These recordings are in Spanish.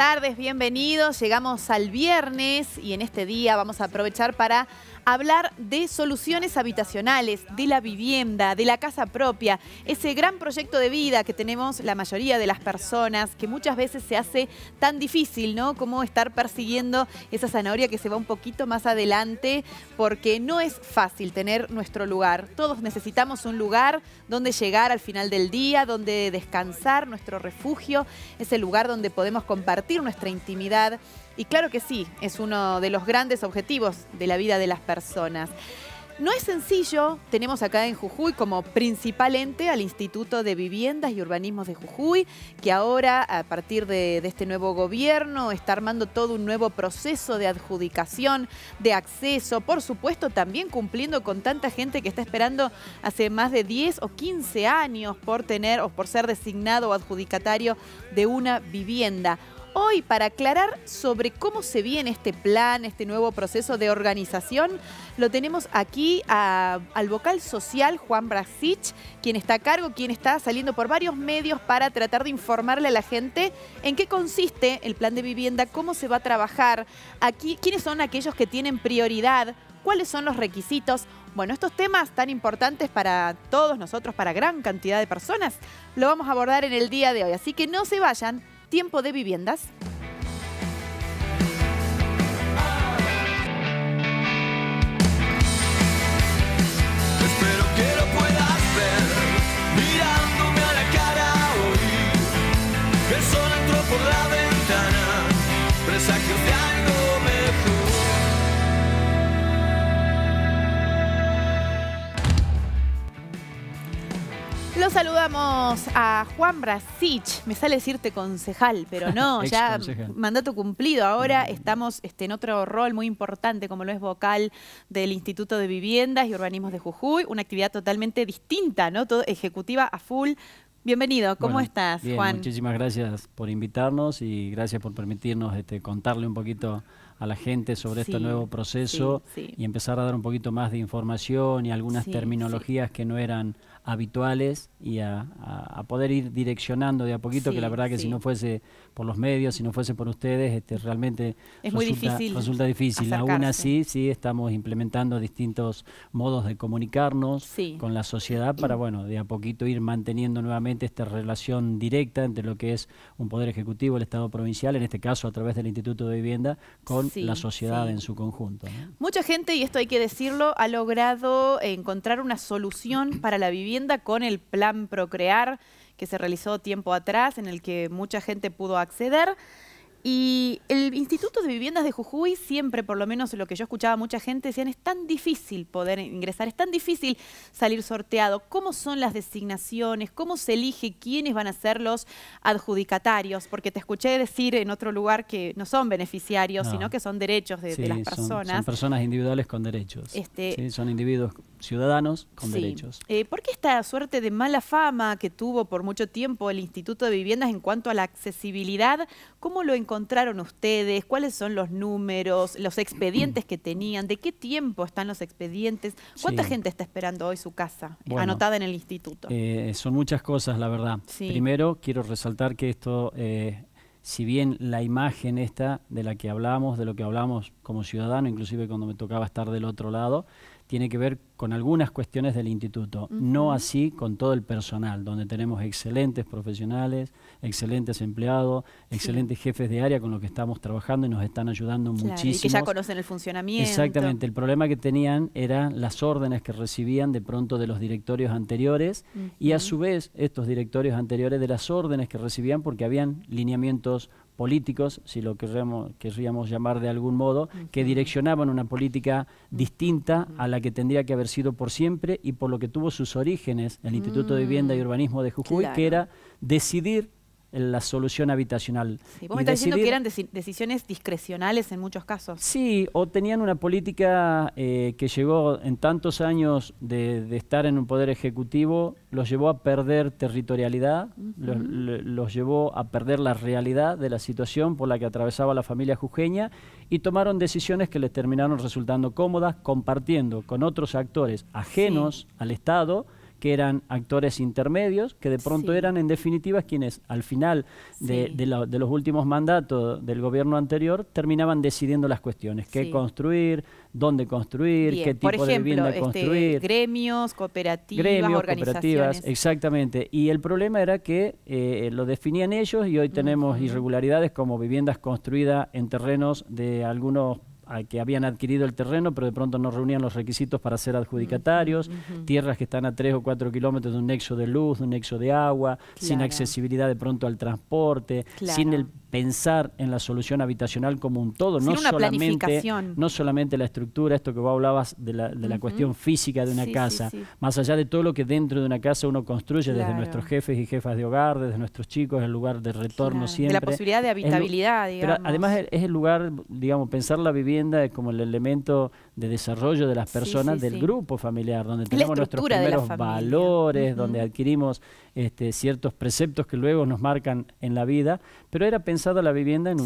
tardes, bienvenidos. Llegamos al viernes y en este día vamos a aprovechar para hablar de soluciones habitacionales, de la vivienda, de la casa propia, ese gran proyecto de vida que tenemos la mayoría de las personas, que muchas veces se hace tan difícil, ¿no? Como estar persiguiendo esa zanahoria que se va un poquito más adelante, porque no es fácil tener nuestro lugar. Todos necesitamos un lugar donde llegar al final del día, donde descansar, nuestro refugio, es el lugar donde podemos compartir nuestra intimidad y claro que sí, es uno de los grandes objetivos de la vida de las personas. No es sencillo, tenemos acá en Jujuy como principal ente al Instituto de Viviendas y Urbanismos de Jujuy, que ahora a partir de, este nuevo gobierno está armando todo un nuevo proceso de adjudicación, de acceso, por supuesto también cumpliendo con tanta gente que está esperando hace más de 10 o 15 años por tener o por ser designado adjudicatario de una vivienda. Hoy, para aclarar sobre cómo se viene este plan, este nuevo proceso de organización, lo tenemos aquí al vocal social Juan Brasich, quien está a cargo, quien está saliendo por varios medios para tratar de informarle a la gente en qué consiste el plan de vivienda, cómo se va a trabajar, aquí, quiénes son aquellos que tienen prioridad, cuáles son los requisitos. Bueno, estos temas tan importantes para todos nosotros, para gran cantidad de personas, lo vamos a abordar en el día de hoy. Así que no se vayan, tiempo de viviendas. saludamos a Juan Brasich. Me sale decirte concejal, pero no, ya mandato cumplido. Ahora estamos este, en otro rol muy importante, como lo es vocal del Instituto de Viviendas y Urbanismos de Jujuy. Una actividad totalmente distinta, ¿no? ejecutiva a full. Bienvenido, ¿cómo estás, bien, Juan? Muchísimas gracias por invitarnos y gracias por permitirnos este, contarle un poquito a la gente sobre este nuevo proceso y empezar a dar un poquito más de información y algunas terminologías que no eran habituales y a, poder ir direccionando de a poquito, que la verdad que si no fuese por los medios, si no fuese por ustedes, este, realmente es resulta, muy difícil. Resulta difícil. Aún así, sí, estamos implementando distintos modos de comunicarnos con la sociedad para, bueno, de a poquito ir manteniendo nuevamente esta relación directa entre lo que es un poder ejecutivo, el Estado provincial, en este caso a través del Instituto de Vivienda, con la sociedad en su conjunto. Mucha gente, y esto hay que decirlo, ha logrado encontrar una solución para la vivienda con el plan Procrear, que se realizó tiempo atrás, en el que mucha gente pudo acceder. Y el Instituto de Viviendas de Jujuy siempre, por lo menos lo que yo escuchaba mucha gente, decían es tan difícil poder ingresar, es tan difícil salir sorteado. ¿Cómo son las designaciones? ¿Cómo se elige quiénes van a ser los adjudicatarios? Porque te escuché decir en otro lugar que no son beneficiarios, sino que son derechos de, las personas. Son, personas individuales con derechos. Este, son individuos ciudadanos con derechos. Eh, ¿Por qué esta suerte de mala fama que tuvo por mucho tiempo el Instituto de Viviendas en cuanto a la accesibilidad? ¿Cómo lo encontraron ustedes? ¿Cuáles son los números, los expedientes que tenían? ¿De qué tiempo están los expedientes? ¿Cuánta gente está esperando hoy su casa anotada en el instituto? Eh, son muchas cosas, la verdad. Primero, quiero resaltar que esto... Eh, si bien la imagen esta de la que hablamos, de lo que hablamos como ciudadano, inclusive cuando me tocaba estar del otro lado, tiene que ver con algunas cuestiones del instituto, no así con todo el personal, donde tenemos excelentes profesionales, excelentes empleados, excelentes jefes de área con los que estamos trabajando y nos están ayudando muchísimo. Y que ya conocen el funcionamiento. Exactamente, el problema que tenían eran las órdenes que recibían de pronto de los directorios anteriores y a su vez estos directorios anteriores de las órdenes que recibían porque habían lineamientos políticos, si lo querríamos, llamar de algún modo, que direccionaban una política distinta a la que tendría que haber sido por siempre y por lo que tuvo sus orígenes el Instituto de Vivienda y mm, Urbanismo de Jujuy, que era decidir la solución habitacional. Sí, vos me estás diciendo que eran decisiones discrecionales en muchos casos. Sí, o tenían una política eh, que llegó en tantos años de, estar en un poder ejecutivo, los llevó a perder territorialidad, los, llevó a perder la realidad de la situación por la que atravesaba la familia jujeña y tomaron decisiones que les terminaron resultando cómodas, compartiendo con otros actores ajenos al Estado que eran actores intermedios, que de pronto eran en definitiva quienes al final de, los últimos mandatos del gobierno anterior terminaban decidiendo las cuestiones, qué construir, dónde construir, qué tipo de vivienda este, construir. gremios, cooperativas, Cooperativas, exactamente. Y el problema era que eh, lo definían ellos y hoy tenemos irregularidades como viviendas construidas en terrenos de algunos que habían adquirido el terreno, pero de pronto no reunían los requisitos para ser adjudicatarios, tierras que están a tres o cuatro kilómetros de un nexo de luz, de un nexo de agua, sin accesibilidad de pronto al transporte, sin el pensar en la solución habitacional como un todo, no solamente, no solamente la estructura, esto que vos hablabas de la, cuestión física de una casa, más allá de todo lo que dentro de una casa uno construye, desde nuestros jefes y jefas de hogar, desde nuestros chicos, el lugar de retorno siempre. De la posibilidad de habitabilidad, digamos. Pero además es el lugar, digamos, pensar la vivienda como el elemento de desarrollo de las personas del grupo familiar, donde tenemos nuestros primeros valores, donde adquirimos este, ciertos preceptos que luego nos marcan en la vida, pero era pensada la vivienda en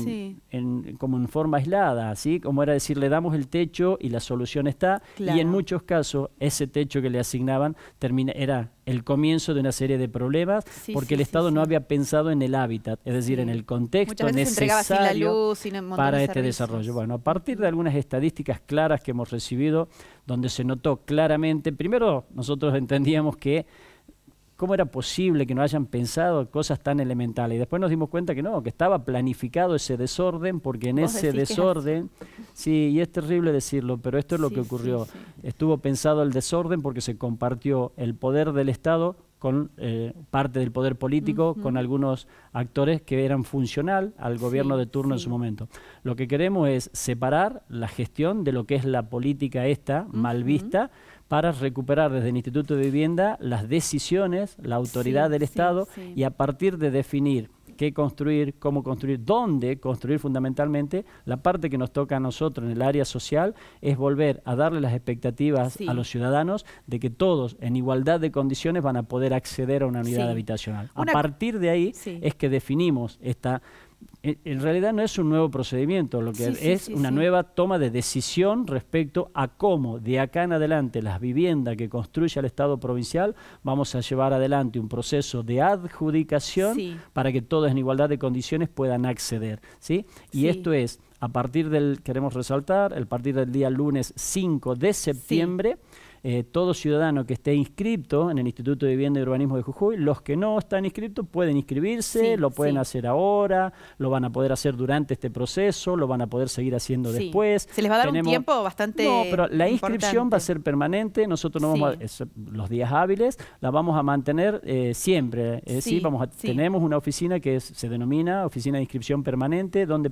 un, como en forma aislada, así como era decir, le damos el techo y la solución está, y en muchos casos ese techo que le asignaban termina, era el comienzo de una serie de problemas porque el Estado no había pensado en el hábitat, es decir, en el contexto necesario para este desarrollo. Bueno, a partir de algunas estadísticas claras que hemos recibido, donde se notó claramente, primero nosotros entendíamos que ¿Cómo era posible que no hayan pensado cosas tan elementales? Y después nos dimos cuenta que no, que estaba planificado ese desorden, porque en ese desorden, sí, y es terrible decirlo, pero esto es lo que ocurrió. Estuvo pensado el desorden porque se compartió el poder del Estado con eh, parte del poder político, con algunos actores que eran funcional al gobierno de turno en su momento. Lo que queremos es separar la gestión de lo que es la política esta, mal vista, para recuperar desde el Instituto de Vivienda las decisiones, la autoridad del Estado y a partir de definir qué construir, cómo construir, dónde construir fundamentalmente, la parte que nos toca a nosotros en el área social es volver a darle las expectativas a los ciudadanos de que todos en igualdad de condiciones van a poder acceder a una unidad habitacional. A partir de ahí es que definimos esta en realidad no es un nuevo procedimiento, lo que es una nueva toma de decisión respecto a cómo de acá en adelante las viviendas que construye el Estado provincial vamos a llevar adelante un proceso de adjudicación para que todos en igualdad de condiciones puedan acceder. ¿sí? Y esto es a partir del, queremos resaltar, a partir del día lunes 5 de septiembre eh, todo ciudadano que esté inscripto en el Instituto de Vivienda y Urbanismo de Jujuy, los que no están inscriptos pueden inscribirse, lo pueden hacer ahora, lo van a poder hacer durante este proceso, lo van a poder seguir haciendo después. Se les va a dar un tiempo bastante. No, pero la inscripción va a ser permanente, nosotros no vamos los días hábiles, la vamos a mantener eh, siempre. Eh, sí, vamos a, tenemos una oficina que se denomina Oficina de Inscripción Permanente, donde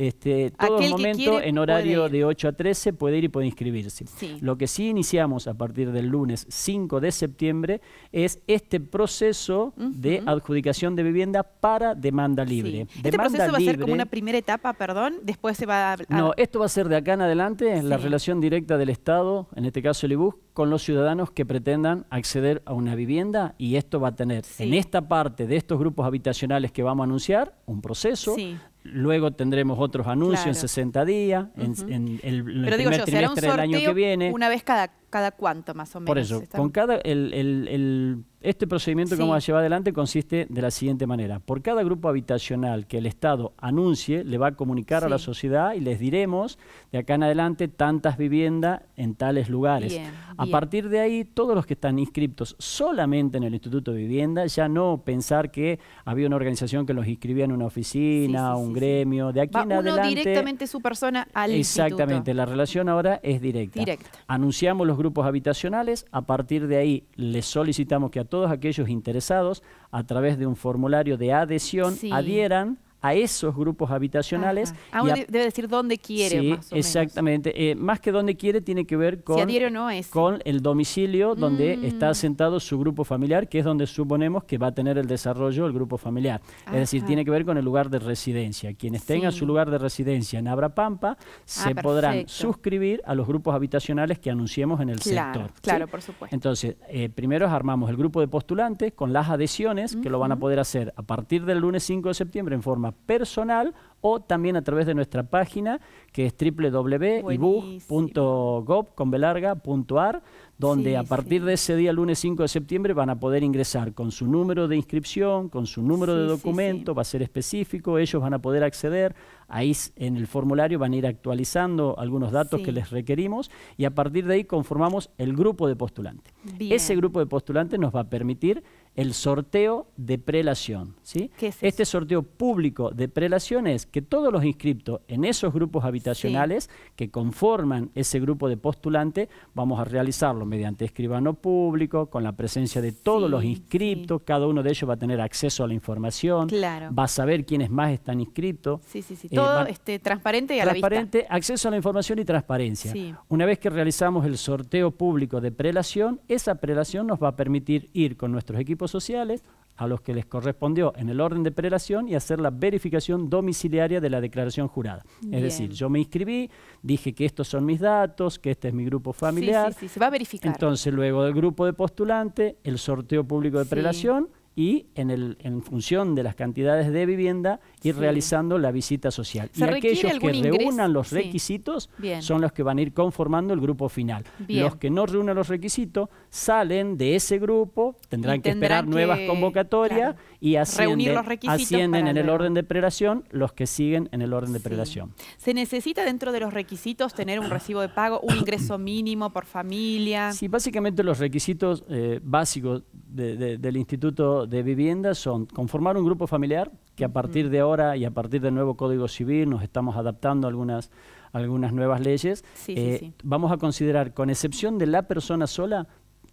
este, todo el momento en horario de 8 a 13 puede ir y puede inscribirse. Lo que sí iniciamos a partir del lunes 5 de septiembre es este proceso de adjudicación de vivienda para demanda libre. este proceso va a ser como una primera etapa, perdón, después se va a... No, esto va a ser de acá en adelante la relación directa del Estado, en este caso el IBUS, con los ciudadanos que pretendan acceder a una vivienda y esto va a tener en esta parte de estos grupos habitacionales que vamos a anunciar un proceso Luego tendremos otros anuncios en 60 días, en, el, el primer yo, trimestre del año que viene. Una vez cada, cada cuánto, más o menos. Por eso, con cada el, el, el este procedimiento que vamos a llevar adelante consiste de la siguiente manera. Por cada grupo habitacional que el Estado anuncie, le va a comunicar a la sociedad y les diremos de acá en adelante tantas viviendas en tales lugares. a partir de ahí, todos los que están inscriptos solamente en el Instituto de Vivienda, ya no pensar que había una organización que los inscribía en una oficina, un gremio, de aquí en uno directamente su persona al Instituto. Exactamente, la relación ahora es directa. Anunciamos los grupos habitacionales, a partir de ahí les solicitamos que a todos aquellos interesados a través de un formulario de adhesión adhieran a esos grupos habitacionales. Aún debe decir dónde quiere. Sí, más o exactamente. Eh, más que dónde quiere tiene que ver con, no con el domicilio donde mm. está asentado su grupo familiar, que es donde suponemos que va a tener el desarrollo el grupo familiar. Es decir, tiene que ver con el lugar de residencia. Quienes tengan su lugar de residencia en Abrapampa ah, se podrán suscribir a los grupos habitacionales que anunciemos en el sector. Claro, por supuesto. Entonces, eh, primero armamos el grupo de postulantes con las adhesiones que lo van a poder hacer a partir del lunes 5 de septiembre en forma personal o también a través de nuestra página que es www.ibu.gov.ar donde a partir de ese día, lunes 5 de septiembre, van a poder ingresar con su número de inscripción, con su número de documento, va a ser específico, ellos van a poder acceder, ahí en el formulario van a ir actualizando algunos datos que les requerimos y a partir de ahí conformamos el grupo de postulantes. Ese grupo de postulantes nos va a permitir el sorteo de prelación. ¿sí? este sorteo público de prelación es que todos los inscriptos en esos grupos habitacionales que conforman ese grupo de postulantes, vamos a realizarlo mediante escribano público, con la presencia de todos los inscriptos, cada uno de ellos va a tener acceso a la información, claro. va a saber quiénes más están inscritos. Sí, sí, sí, eh, todo este, transparente y a la vista. acceso a la información y transparencia. Una vez que realizamos el sorteo público de prelación, esa prelación nos va a permitir ir con nuestros equipos sociales a los que les correspondió en el orden de prelación y hacer la verificación domiciliaria de la declaración jurada. Es decir, yo me inscribí, dije que estos son mis datos, que este es mi grupo familiar. Sí, sí, se va a verificar. Entonces, luego del grupo de postulante, el sorteo público de prelación y en, el, en función de las cantidades de vivienda ir realizando la visita social. Y aquellos que reúnan los requisitos son los que van a ir conformando el grupo final. Los que no reúnan los requisitos salen de ese grupo, tendrán, que, esperar nuevas convocatorias y ascienden, en el orden de prelación los que siguen en el orden de predación. ¿Se necesita dentro de los requisitos tener un recibo de pago, un ingreso mínimo por familia? Sí, básicamente los requisitos eh, básicos del Instituto de Vivienda son conformar un grupo familiar, que a partir de ahora y a partir del nuevo Código Civil nos estamos adaptando a algunas, algunas nuevas leyes. Eh, vamos a considerar, con excepción de la persona sola,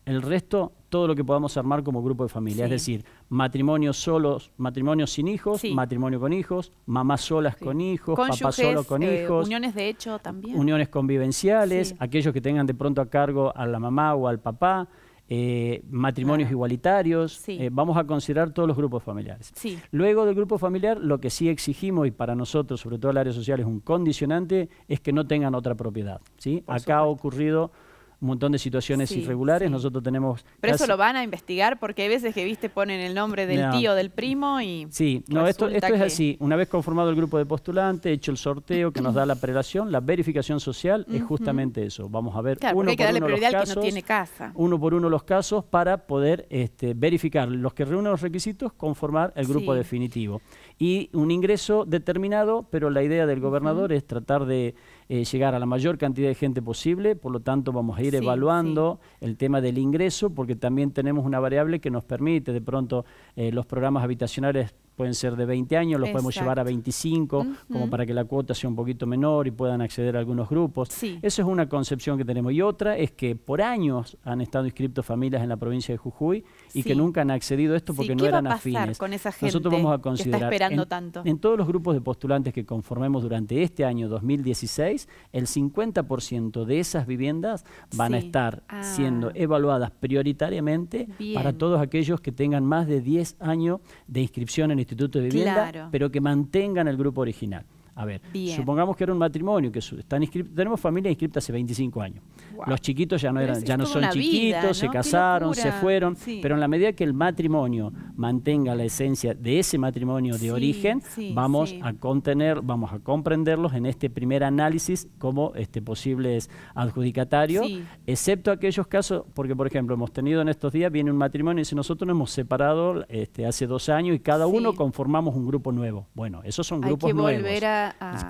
el resto, todo lo que podamos armar como grupo de familia. Es decir, matrimonios solos, matrimonios sin hijos, matrimonio con hijos, mamás solas con hijos, papás solos con eh, hijos. Uniones de hecho también. Uniones convivenciales, aquellos que tengan de pronto a cargo a la mamá o al papá. Eh, matrimonios igualitarios, eh, vamos a considerar todos los grupos familiares. Luego del grupo familiar, lo que sí exigimos, y para nosotros, sobre todo el área social, es un condicionante, es que no tengan otra propiedad. ¿sí? Acá ha ocurrido un montón de situaciones irregulares. Nosotros tenemos... Pero eso lo van a investigar porque hay veces que, viste, ponen el nombre del tío, del primo y... Sí, no, esto, esto es así. Una vez conformado el grupo de postulantes, hecho el sorteo que nos da la prelación, la verificación social es justamente eso. Vamos a ver uno por uno los casos. Uno por uno los casos para poder este, verificar los que reúnen los requisitos, conformar el grupo definitivo. Y un ingreso determinado, pero la idea del gobernador es tratar de eh, llegar a la mayor cantidad de gente posible, por lo tanto vamos a ir evaluando el tema del ingreso, porque también tenemos una variable que nos permite, de pronto eh, los programas habitacionales pueden ser de 20 años, los podemos llevar a 25, como para que la cuota sea un poquito menor y puedan acceder a algunos grupos. Esa es una concepción que tenemos. Y otra es que por años han estado inscritos familias en la provincia de Jujuy y que nunca han accedido a esto porque no eran afines. Con esa gente Nosotros vamos a considerar está esperando en, tanto? en todos los grupos de postulantes que conformemos durante este año 2016, el 50% de esas viviendas van a estar ah. siendo evaluadas prioritariamente para todos aquellos que tengan más de 10 años de inscripción en el Instituto de Vivienda, pero que mantengan el grupo original. A ver, supongamos que era un matrimonio, que están tenemos familia inscrita hace 25 años. Los chiquitos ya no, eran, ya no son chiquitos, se casaron, se fueron, pero en la medida que el matrimonio mantenga la esencia de ese matrimonio de origen, vamos a contener, vamos a comprenderlos en este primer análisis como este, posibles adjudicatarios, excepto aquellos casos, porque por ejemplo hemos tenido en estos días, viene un matrimonio y dice nosotros nos hemos separado este, hace dos años y cada uno conformamos un grupo nuevo. Bueno, esos son grupos nuevos.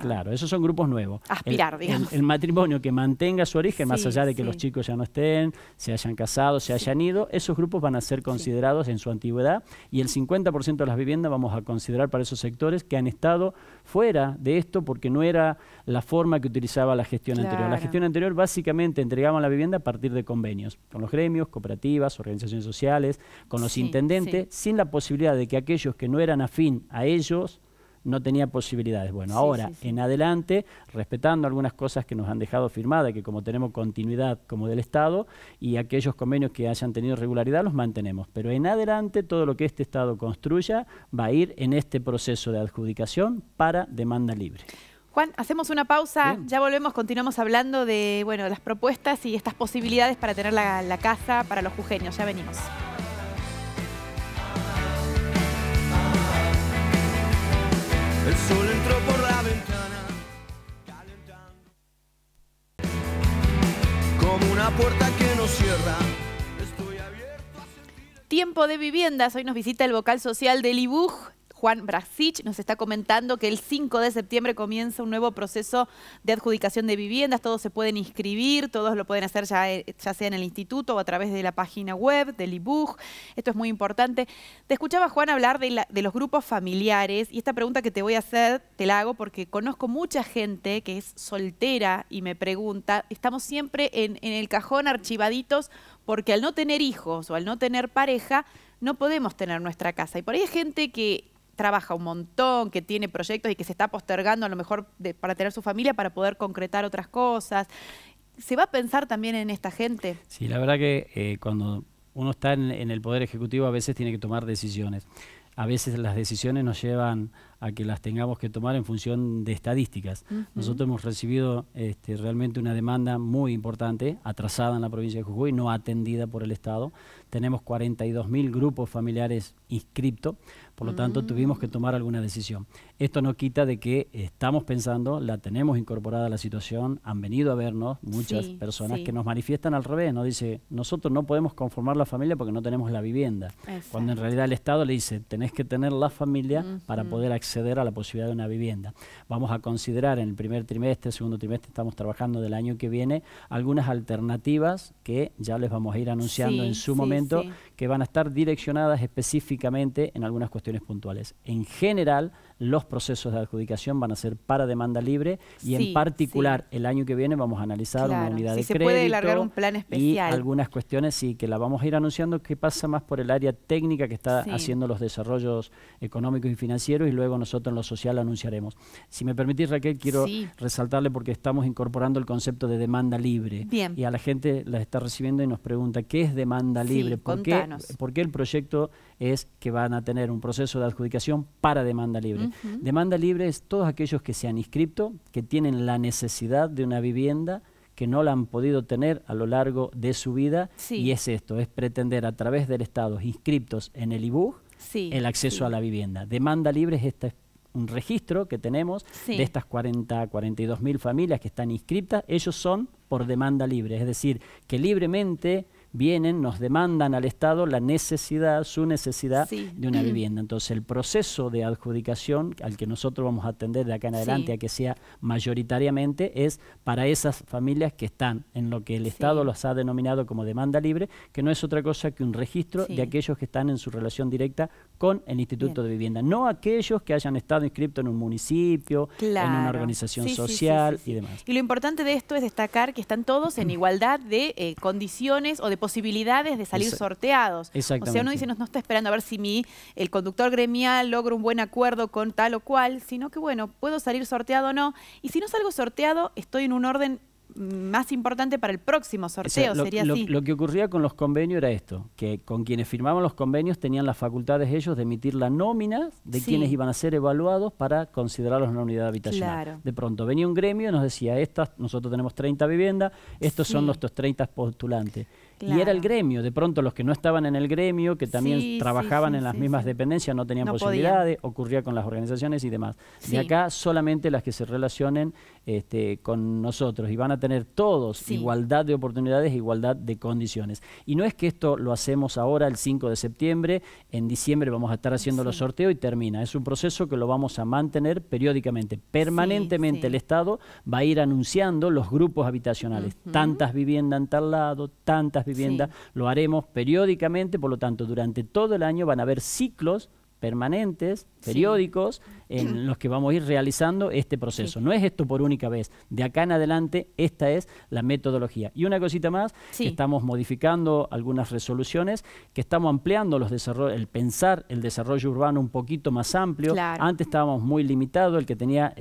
claro, esos son grupos nuevos. Aspirar, digamos. El, el matrimonio que mantenga su origen más allá de que los chicos ya no estén, se hayan casado, se hayan ido, esos grupos van a ser considerados en su antigüedad y el 50% de las viviendas vamos a considerar para esos sectores que han estado fuera de esto porque no era la forma que utilizaba la gestión anterior. La gestión anterior básicamente entregaban la vivienda a partir de convenios con los gremios, cooperativas, organizaciones sociales, con los intendentes, sin la posibilidad de que aquellos que no eran afín a ellos no tenía posibilidades. Bueno, ahora en adelante, respetando algunas cosas que nos han dejado firmadas, que como tenemos continuidad como del Estado y aquellos convenios que hayan tenido regularidad los mantenemos. Pero en adelante todo lo que este Estado construya va a ir en este proceso de adjudicación para demanda libre. Juan, hacemos una pausa, ya volvemos, continuamos hablando de bueno, las propuestas y estas posibilidades para tener la, la casa para los jujeños. Ya venimos. sol entró por la ventana, calentando como una puerta que no cierra. Estoy abierto a sentir... Tiempo de viviendas. Hoy nos visita el vocal social de Libuj, Juan Brasich nos está comentando que el 5 de septiembre comienza un nuevo proceso de adjudicación de viviendas. Todos se pueden inscribir, todos lo pueden hacer eh, ya, sea en el instituto o a través de la página web, del e-book. Esto es muy importante. Te escuchaba, Juan, hablar de, los grupos familiares y esta pregunta que te voy a hacer te la hago porque conozco mucha gente que es soltera y me pregunta, estamos siempre en, en el cajón archivaditos porque al no tener hijos o al no tener pareja, no podemos tener nuestra casa. Y por ahí hay gente que trabaja un montón, que tiene proyectos y que se está postergando a lo mejor para tener su familia, para poder concretar otras cosas. ¿Se va a pensar también en esta gente? Sí, la verdad que eh, cuando uno está en, en, el Poder Ejecutivo a veces tiene que tomar decisiones. A veces las decisiones nos llevan a que las tengamos que tomar en función de estadísticas. Nosotros hemos recibido este, realmente una demanda muy importante, atrasada en la provincia de Jujuy, no atendida por el Estado. Tenemos 42.000 grupos familiares inscriptos, por lo tanto mm. tuvimos que tomar alguna decisión. Esto no quita de que estamos pensando, la tenemos incorporada a la situación, han venido a vernos muchas personas que nos manifiestan al revés, nos dice, nosotros no podemos conformar la familia porque no tenemos la vivienda, cuando en realidad el Estado le dice, tenés que tener la familia para poder acceder acceder a la posibilidad de una vivienda. Vamos a considerar en el primer trimestre, segundo trimestre, estamos trabajando del año que viene, algunas alternativas que ya les vamos a ir anunciando en su momento, que van a estar direccionadas específicamente en algunas cuestiones puntuales. En general, los procesos de adjudicación van a ser para demanda libre y en particular el año que viene vamos a analizar una unidad de crédito. un plan Y algunas cuestiones y que la vamos a ir anunciando que pasa más por el área técnica que está haciendo los desarrollos económicos y financieros y luego nosotros en lo social anunciaremos. Si me permitís, Raquel, quiero resaltarle porque estamos incorporando el concepto de demanda libre. Y a la gente la está recibiendo y nos pregunta, ¿qué es demanda libre? ¿Por qué, el proyecto es que van a tener un proceso de adjudicación para demanda libre? Demanda libre es todos aquellos que se han inscrito, que tienen la necesidad de una vivienda, que no la han podido tener a lo largo de su vida. Y es esto, es pretender a través del Estado inscriptos en el IBUG el acceso a la vivienda. Demanda libre es este, un registro que tenemos de estas 40, 42 mil familias que están inscritas. Ellos son por demanda libre, es decir, que libremente vienen, nos demandan al Estado la necesidad, su necesidad de una vivienda. Entonces, el proceso de adjudicación al que nosotros vamos a atender de acá en adelante, a que sea mayoritariamente, es para esas familias que están en lo que el Estado los ha denominado como demanda libre, que no es otra cosa que un registro de aquellos que están en su relación directa con el Instituto de Vivienda, no aquellos que hayan estado inscritos en un municipio, en una organización social y demás. Y lo importante de esto es destacar que están todos en igualdad de eh, condiciones o de posibilidades posibilidades de salir sorteados. O sea, uno dice, no, no, está esperando a ver si mi, el conductor gremial logra un buen acuerdo con tal o cual, sino que, bueno, puedo salir sorteado o no. Y si no salgo sorteado, estoy en un orden más importante para el próximo sorteo, lo, sería así. Lo que ocurría con los convenios era esto, que con quienes firmaban los convenios tenían las facultades ellos de emitir la nómina de quienes iban a ser evaluados para considerarlos una unidad habitacional. De pronto venía un gremio y nos decía, estas, nosotros tenemos 30 viviendas, estos son nuestros 30 postulantes. Y era el gremio, de pronto los que no estaban en el gremio, que también trabajaban en las mismas dependencias, no tenían posibilidades, ocurría con las organizaciones y demás. y acá solamente las que se relacionen este, con nosotros y van a tener todos igualdad de oportunidades, igualdad de condiciones. Y no es que esto lo hacemos ahora el 5 de septiembre, en diciembre vamos a estar haciendo los sorteos y termina. Es un proceso que lo vamos a mantener periódicamente. Permanentemente el Estado va a ir anunciando los grupos habitacionales, tantas viviendas en tal lado, tantas vivienda, lo haremos periódicamente, por lo tanto, durante todo el año van a haber ciclos permanentes periódicos en los que vamos a ir realizando este proceso. No es esto por única vez. De acá en adelante, esta es la metodología. Y una cosita más, estamos modificando algunas resoluciones, que estamos ampliando el pensar el desarrollo urbano un poquito más amplio. Antes estábamos muy limitados, el que tenía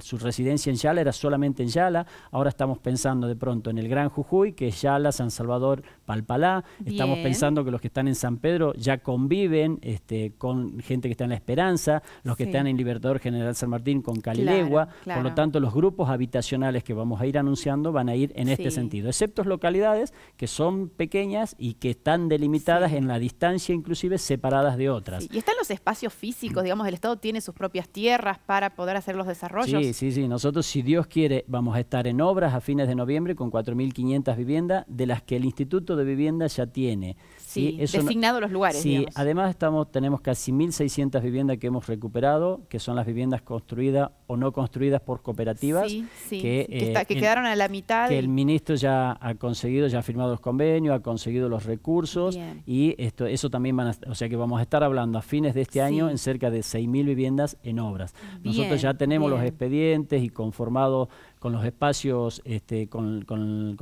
su residencia en Yala era solamente en Yala. Ahora estamos pensando de pronto en el Gran Jujuy, que es Yala, San Salvador, Palpalá. Estamos pensando que los que están en San Pedro ya conviven este, con gente que está en La Esperanza los que están en Libertador General San Martín con Calilegua. Por lo tanto, los grupos habitacionales que vamos a ir anunciando van a ir en este sentido, excepto localidades que son pequeñas y que están delimitadas en la distancia, inclusive separadas de otras. Y están los espacios físicos, digamos, el Estado tiene sus propias tierras para poder hacer los desarrollos. Sí, sí, sí. Nosotros, si Dios quiere, vamos a estar en obras a fines de noviembre con 4.500 viviendas, de las que el Instituto de Vivienda ya tiene sí, designado los lugares. Sí, además estamos, tenemos casi 1.600 viviendas que hemos recuperado, que son las viviendas construidas o no construidas por cooperativas que, eh, quedaron a la mitad. el ministro ya ha conseguido, ya ha firmado los convenios, ha conseguido los recursos y esto, eso también van a, o sea que vamos a estar hablando a fines de este año en cerca de 6.000 viviendas en obras. Nosotros ya tenemos los expedientes y conformados con los espacios, este, con,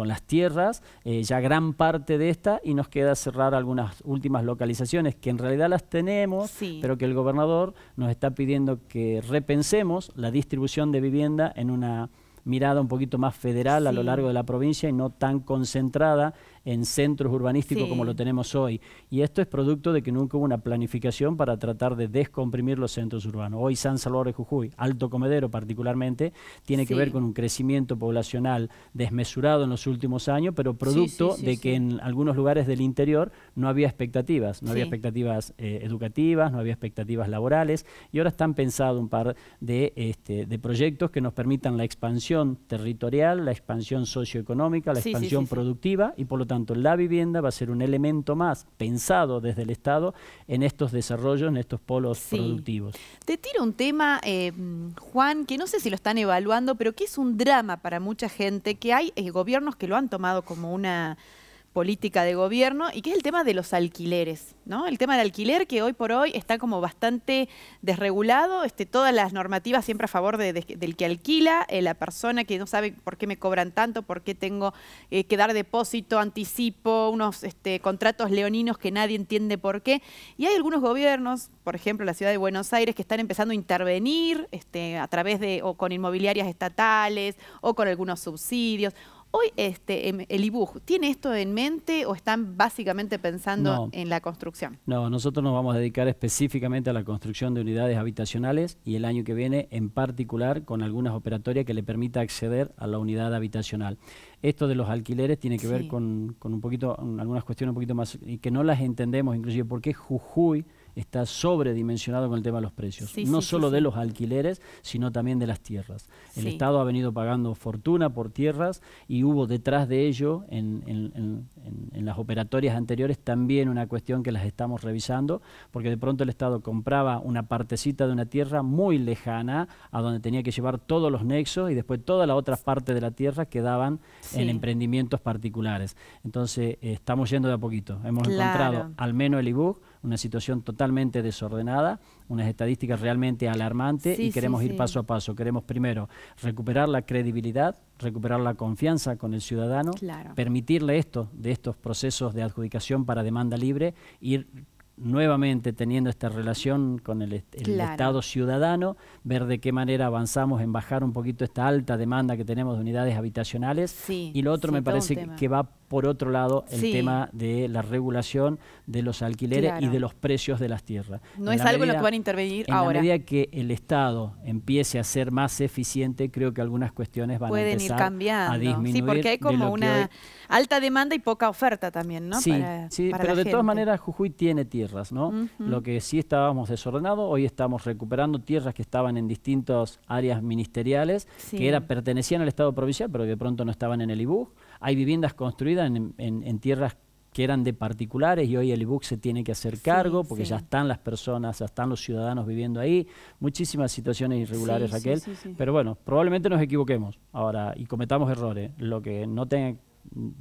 las tierras, eh, ya gran parte de esta y nos queda cerrar algunas últimas localizaciones que en realidad las tenemos, pero que el gobernador nos está pidiendo que repensemos la distribución de vivienda en una mirada un poquito más federal a lo largo de la provincia y no tan concentrada en centros urbanísticos como lo tenemos hoy. Y esto es producto de que nunca hubo una planificación para tratar de descomprimir los centros urbanos. Hoy San Salvador de Jujuy, Alto Comedero particularmente, tiene que ver con un crecimiento poblacional desmesurado en los últimos años, pero producto de que en algunos lugares del interior no había expectativas, no había expectativas eh, educativas, no había expectativas laborales, y ahora están pensados un par este, de proyectos que nos permitan la expansión territorial, la expansión socioeconómica, la expansión productiva y por lo tanto tanto, la vivienda va a ser un elemento más pensado desde el Estado en estos desarrollos, en estos polos productivos. Te tiro un tema, eh, Juan, que no sé si lo están evaluando, pero que es un drama para mucha gente, que hay eh, gobiernos que lo han tomado como una política de gobierno y que es el tema de los alquileres, ¿no? El tema del alquiler que hoy por hoy está como bastante desregulado, este, todas las normativas siempre a favor del que alquila, eh, la persona que no sabe por qué me cobran tanto, por qué tengo eh, que dar depósito, anticipo, unos este, contratos leoninos que nadie entiende por qué. Y hay algunos gobiernos, por ejemplo la ciudad de Buenos Aires, que están empezando a intervenir este, a través de o con inmobiliarias estatales o con algunos subsidios Hoy este, em, el IBUG, ¿tiene esto en mente o están básicamente pensando en la construcción? No, nosotros nos vamos a dedicar específicamente a la construcción de unidades habitacionales y el año que viene en particular con algunas operatorias que le permita acceder a la unidad habitacional. Esto de los alquileres tiene que ver con, con, un poquito, algunas cuestiones un poquito más y que no las entendemos, inclusive porque Jujuy está sobredimensionado con el tema de los precios, no solo de los alquileres, sino también de las tierras. El Estado ha venido pagando fortuna por tierras y hubo detrás de ello, en, las operatorias anteriores, también una cuestión que las estamos revisando, porque de pronto el Estado compraba una partecita de una tierra muy lejana, a donde tenía que llevar todos los nexos y después toda la otra parte de la tierra quedaban en emprendimientos particulares. Entonces, eh, estamos yendo de a poquito. Hemos encontrado al menos el IBUC, una situación totalmente desordenada, unas estadísticas realmente alarmantes y queremos ir paso a paso. Queremos primero recuperar la credibilidad, recuperar la confianza con el ciudadano, permitirle esto de estos procesos de adjudicación para demanda libre, ir nuevamente teniendo esta relación con el, Estado ciudadano, ver de qué manera avanzamos en bajar un poquito esta alta demanda que tenemos de unidades habitacionales. y lo otro me parece que va por otro lado, el tema de la regulación de los alquileres y de los precios de las tierras. No es algo en lo que van a intervenir ahora. En la medida que el Estado empiece a ser más eficiente, creo que algunas cuestiones van a ir cambiando. a disminuir. Sí, porque hay como una alta demanda y poca oferta también, ¿no? Sí, pero de todas maneras Jujuy tiene tierras, ¿no? Lo que sí estábamos desordenados, hoy estamos recuperando tierras que estaban en distintas áreas ministeriales, que era, pertenecían al Estado provincial, pero que de pronto no estaban en el IBU. Hay viviendas construidas en, tierras que eran de particulares y hoy el IBUC se tiene que hacer cargo porque ya están las personas, ya están los ciudadanos viviendo ahí. Muchísimas situaciones irregulares, aquel, Raquel. Pero bueno, probablemente nos equivoquemos ahora y cometamos errores. Lo que no tenga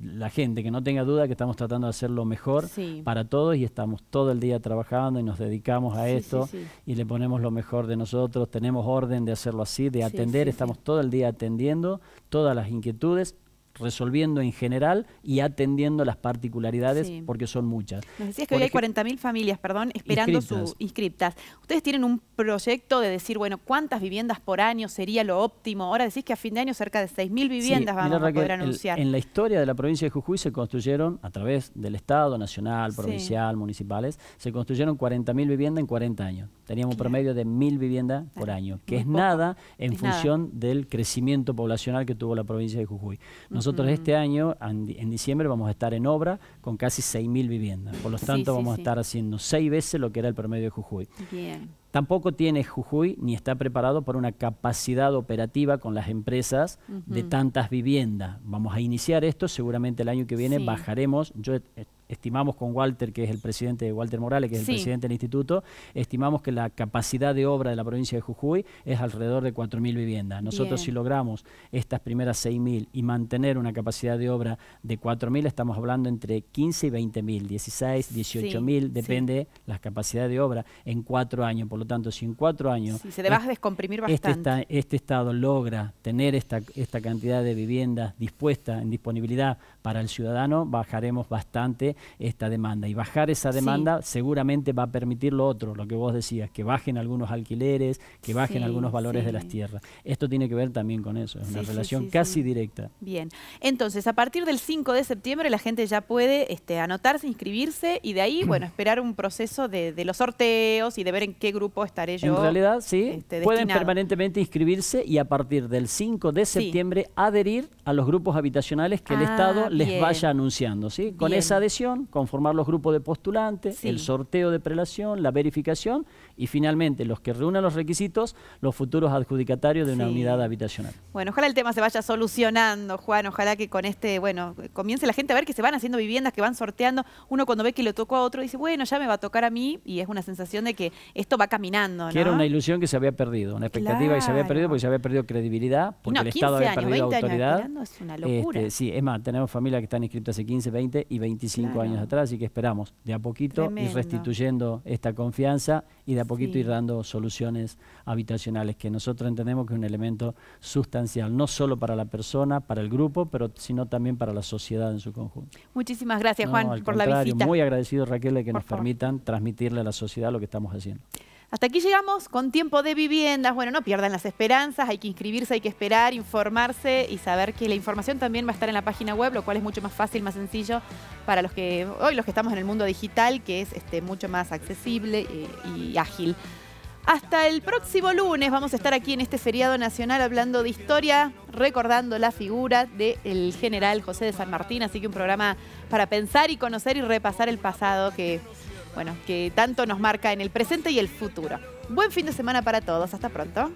la gente, que no tenga duda que estamos tratando de hacer lo mejor para todos y estamos todo el día trabajando y nos dedicamos a esto y le ponemos lo mejor de nosotros. Tenemos orden de hacerlo así, de atender, estamos todo el día atendiendo todas las inquietudes resolviendo en general y atendiendo las particularidades porque son muchas. Nos decías que hoy hay 40.000 familias, perdón, esperando sus inscriptas. Ustedes tienen un proyecto de decir, bueno, ¿cuántas viviendas por año sería lo óptimo? Ahora decís que a fin de año cerca de 6.000 viviendas van a poder anunciar. en la historia de la provincia de Jujuy se construyeron, a través del Estado, nacional, provincial, municipales, se construyeron 40.000 viviendas en 40 años. Teníamos un promedio de 1.000 viviendas por año, que es nada en función del crecimiento poblacional que tuvo la provincia de Jujuy. Nosotros este año, en, diciembre, vamos a estar en obra con casi 6.000 viviendas. Por lo tanto, vamos a estar haciendo seis veces lo que era el promedio de Jujuy. Tampoco tiene Jujuy ni está preparado por una capacidad operativa con las empresas de tantas viviendas. Vamos a iniciar esto, seguramente el año que viene bajaremos. Yo estimamos con Walter, que es el presidente de Walter Morales, que es el presidente del instituto, estimamos que la capacidad de obra de la provincia de Jujuy es alrededor de 4.000 viviendas. Nosotros si logramos estas primeras 6.000 y mantener una capacidad de obra de 4.000, estamos hablando entre 15 y 20.000, 16, 18.000, depende la capacidad de obra en cuatro años. Por lo tanto, si en cuatro años... se descomprimir este bastante. Este, Estado logra tener esta, esta cantidad de viviendas dispuesta en disponibilidad para el ciudadano, bajaremos bastante esta demanda. Y bajar esa demanda seguramente va a permitir lo otro, lo que vos decías, que bajen algunos alquileres, que bajen algunos valores de las tierras. Esto tiene que ver también con eso, es una relación casi directa. Bien, entonces a partir del 5 de septiembre la gente ya puede este, anotarse, inscribirse y de ahí, bueno, esperar un proceso de, los sorteos y de ver en qué grupo estaré yo. En realidad, sí, este, pueden permanentemente inscribirse y a partir del 5 de septiembre adherir a los grupos habitacionales que el ah, Estado les vaya anunciando, ¿sí? Con esa adhesión conformar los grupos de postulantes, el sorteo de prelación, la verificación y finalmente los que reúnan los requisitos, los futuros adjudicatarios de una unidad habitacional. Bueno, ojalá el tema se vaya solucionando, Juan, ojalá que con este, bueno, comience la gente a ver que se van haciendo viviendas, que van sorteando, uno cuando ve que le tocó a otro dice, bueno, ya me va a tocar a mí y es una sensación de que esto va caminando. ¿no? Que era una ilusión que se había perdido, una expectativa que se había perdido porque se había perdido credibilidad, porque el Estado había perdido autoridad. Años es una locura. Este, sí, es más, tenemos familias que están inscritas hace 15, 20 y 25 años atrás, y que esperamos de a poquito ir restituyendo esta confianza y de poquito ir dando soluciones habitacionales, que nosotros entendemos que es un elemento sustancial, no solo para la persona, para el grupo, pero sino también para la sociedad en su conjunto. Muchísimas gracias, Juan, por la visita. Muy agradecido, Raquel, de que nos permitan transmitirle a la sociedad lo que estamos haciendo. Hasta aquí llegamos con tiempo de viviendas. Bueno, no pierdan las esperanzas, hay que inscribirse, hay que esperar, informarse y saber que la información también va a estar en la página web, lo cual es mucho más fácil, más sencillo para los que hoy los que estamos en el mundo digital, que es este, mucho más accesible eh, y, ágil. Hasta el próximo lunes vamos a estar aquí en este feriado nacional hablando de historia, recordando la figura del general José de San Martín, así que un programa para pensar y conocer y repasar el pasado que bueno, que tanto nos marca en el presente y el futuro. Buen fin de semana para todos, hasta pronto.